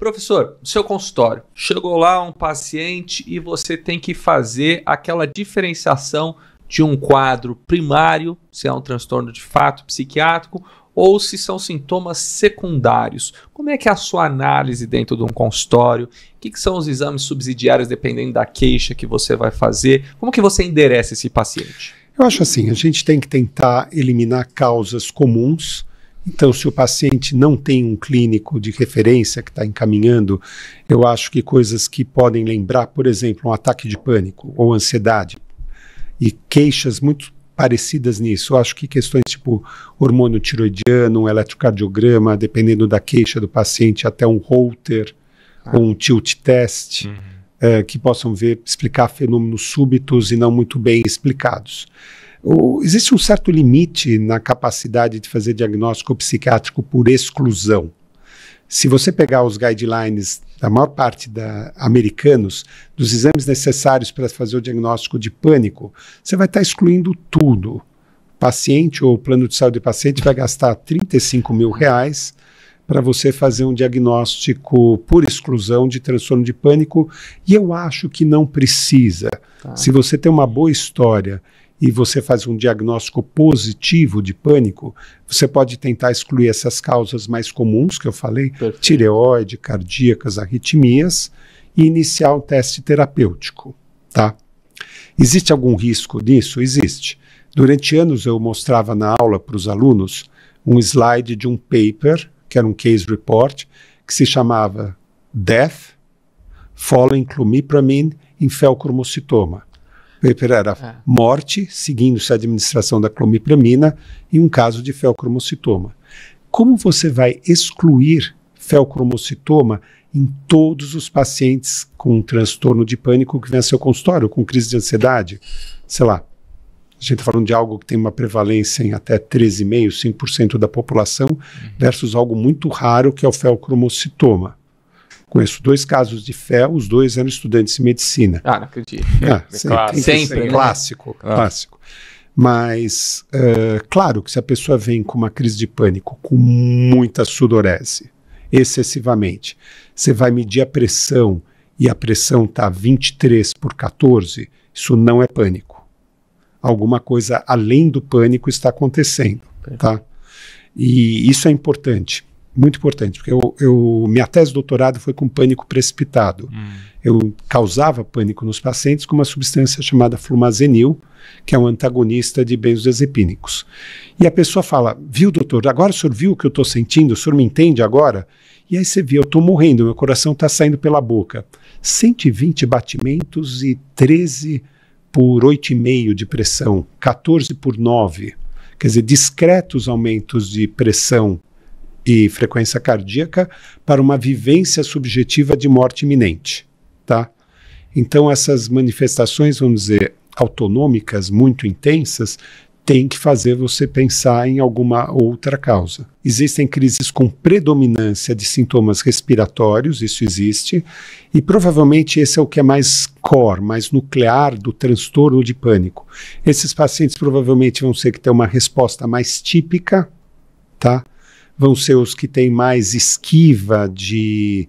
Professor, seu consultório, chegou lá um paciente e você tem que fazer aquela diferenciação de um quadro primário, se é um transtorno de fato psiquiátrico, ou se são sintomas secundários. Como é que é a sua análise dentro de um consultório? O que, que, são os exames subsidiários dependendo da queixa que você vai fazer? Como que você endereça esse paciente? Eu acho assim, a gente tem que tentar eliminar causas comuns então, se o paciente não tem um clínico de referência que está encaminhando, eu acho que coisas que podem lembrar, por exemplo, um ataque de pânico ou ansiedade e queixas muito parecidas nisso. Eu acho que questões tipo hormônio tiroidiano, um eletrocardiograma, dependendo da queixa do paciente, até um Holter ah. ou um tilt test, uhum. é, que possam ver explicar fenômenos súbitos e não muito bem explicados. O, existe um certo limite na capacidade de fazer diagnóstico psiquiátrico por exclusão. Se você pegar os guidelines da maior parte da americanos, dos exames necessários para fazer o diagnóstico de pânico, você vai estar tá excluindo tudo. Paciente ou plano de saúde do paciente vai gastar 35 mil reais para você fazer um diagnóstico por exclusão de transtorno de pânico, e eu acho que não precisa. Tá. Se você tem uma boa história e você faz um diagnóstico positivo de pânico, você pode tentar excluir essas causas mais comuns que eu falei, Perfeito. tireoide, cardíacas, arritmias, e iniciar um teste terapêutico, tá? Existe algum risco nisso? Existe. Durante anos eu mostrava na aula para os alunos um slide de um paper, que era um case report, que se chamava Death Following Clomipramine em Felcromocitoma. Draper era é. morte, seguindo-se a administração da clomipramina, e um caso de felcromocitoma. Como você vai excluir felcromocitoma em todos os pacientes com um transtorno de pânico que vem a seu consultório, com crise de ansiedade? Sei lá, a gente está falando de algo que tem uma prevalência em até 13,5%, 5% da população, uhum. versus algo muito raro que é o felcromocitoma. Conheço dois casos de fé, os dois eram estudantes de medicina. Ah, não acredito. Ah, é, sempre, sempre, né? clássico, ah. clássico. Mas, uh, claro que se a pessoa vem com uma crise de pânico, com muita sudorese, excessivamente, você vai medir a pressão e a pressão está 23 por 14, isso não é pânico. Alguma coisa além do pânico está acontecendo, tá? E isso é importante muito importante, porque eu, eu, minha tese de doutorado foi com pânico precipitado. Hum. Eu causava pânico nos pacientes com uma substância chamada flumazenil, que é um antagonista de benzodiazepínicos. E a pessoa fala, viu doutor, agora o senhor viu o que eu estou sentindo? O senhor me entende agora? E aí você vê, eu estou morrendo, meu coração está saindo pela boca. 120 batimentos e 13 por 8,5 de pressão, 14 por 9. Quer dizer, discretos aumentos de pressão e frequência cardíaca para uma vivência subjetiva de morte iminente, tá? Então essas manifestações, vamos dizer, autonômicas muito intensas, tem que fazer você pensar em alguma outra causa. Existem crises com predominância de sintomas respiratórios, isso existe, e provavelmente esse é o que é mais core, mais nuclear do transtorno de pânico. Esses pacientes provavelmente vão ser que têm uma resposta mais típica, tá? vão ser os que têm mais esquiva de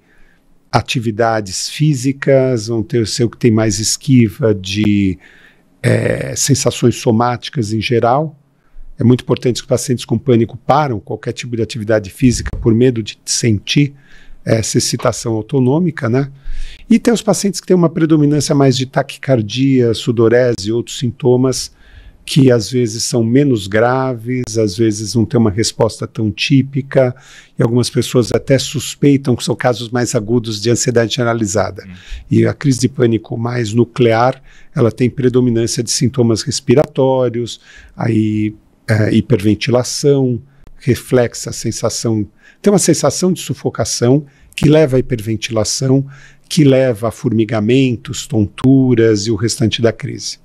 atividades físicas, vão ter ser o que tem mais esquiva de é, sensações somáticas em geral. É muito importante que os pacientes com pânico param qualquer tipo de atividade física por medo de sentir essa excitação autonômica, né? E tem os pacientes que têm uma predominância mais de taquicardia, sudorese e outros sintomas que às vezes são menos graves, às vezes não tem uma resposta tão típica, e algumas pessoas até suspeitam que são casos mais agudos de ansiedade generalizada. Hum. E a crise de pânico mais nuclear, ela tem predominância de sintomas respiratórios, aí é, hiperventilação, reflexa a sensação, tem uma sensação de sufocação que leva à hiperventilação, que leva a formigamentos, tonturas e o restante da crise.